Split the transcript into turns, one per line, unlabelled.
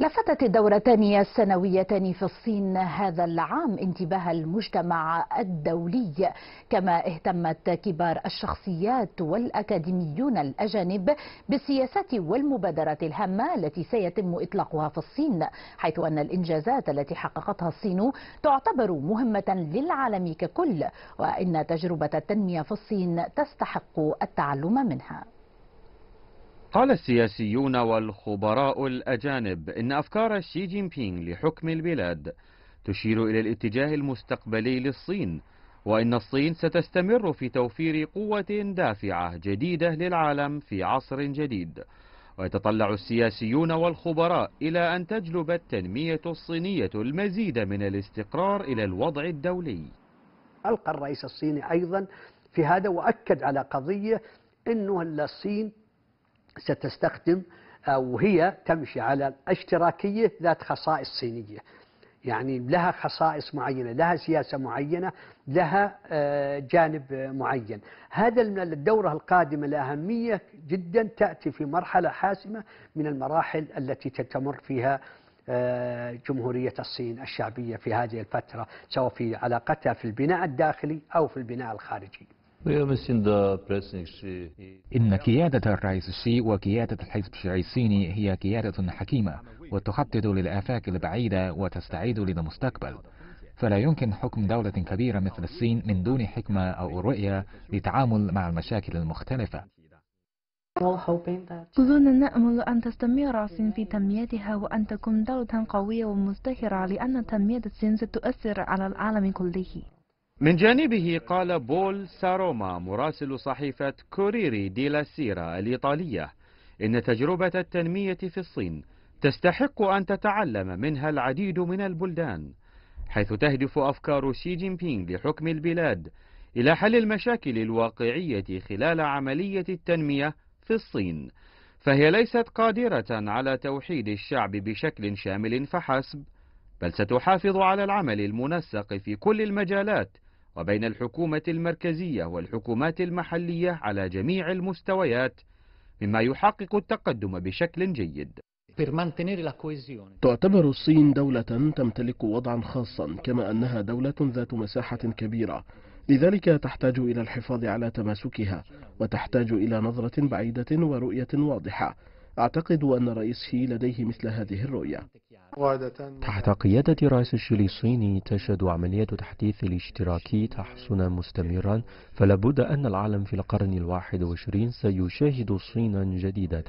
لفتت الدورتان السنويتان في الصين هذا العام انتباه المجتمع الدولي كما اهتمت كبار الشخصيات والأكاديميون الأجانب بالسياسات والمبادرات الهامة التي سيتم إطلاقها في الصين حيث أن الإنجازات التي حققتها الصين تعتبر مهمة للعالم ككل وإن تجربة التنمية في الصين تستحق التعلم منها
قال السياسيون والخبراء الأجانب إن أفكار شي جين بينغ لحكم البلاد تشير إلى الاتجاه المستقبلي للصين وإن الصين ستستمر في توفير قوة دافعة جديدة للعالم في عصر جديد ويتطلع السياسيون والخبراء إلى أن تجلب التنمية الصينية المزيد من الاستقرار إلى الوضع
الدولي ألقى الرئيس الصيني أيضا في هذا وأكد على قضية أنه الصين ستستخدم أو آه، هي تمشي على اشتراكية ذات خصائص صينية يعني لها خصائص معينة لها سياسة معينة لها آه، جانب معين هذا الدورة القادمة الأهمية جدا تأتي في مرحلة حاسمة من المراحل التي تتمر فيها آه، جمهورية الصين الشعبية في هذه الفترة سواء في علاقتها في البناء الداخلي أو في البناء الخارجي
إن قيادة الرئيس الشي وقيادة الحزب الشيعي الصيني هي قيادة حكيمة وتخطط للآفاق البعيدة وتستعيد للمستقبل فلا يمكن حكم دولة كبيرة مثل الصين من دون حكمة أو رؤية للتعامل مع المشاكل المختلفة
كلنا نأمل أن تستمر الصين في تنميتها وأن تكون دولة قوية ومزدهرة لأن تنمية الصين ستؤثر على العالم كله
من جانبه قال بول ساروما مراسل صحيفة كوريري دي لا سيرا الإيطالية إن تجربة التنمية في الصين تستحق أن تتعلم منها العديد من البلدان حيث تهدف أفكار شي جين بينغ لحكم البلاد إلى حل المشاكل الواقعية خلال عملية التنمية في الصين فهي ليست قادرة على توحيد الشعب بشكل شامل فحسب بل ستحافظ على العمل المنسق في كل المجالات وبين الحكومة المركزية والحكومات المحلية على جميع المستويات مما يحقق التقدم بشكل جيد تعتبر الصين دولة تمتلك وضعا خاصا كما أنها دولة ذات مساحة كبيرة لذلك تحتاج إلى الحفاظ على تماسكها وتحتاج إلى نظرة بعيدة ورؤية واضحة أعتقد أن رئيس شي لديه مثل هذه الرؤية تحت قيادة رئيس الشيلي الصيني تشهد عملية تحديث الاشتراكي تحسنا مستمرا فلابد أن العالم في القرن الواحد والعشرين سيشاهد صينا جديدة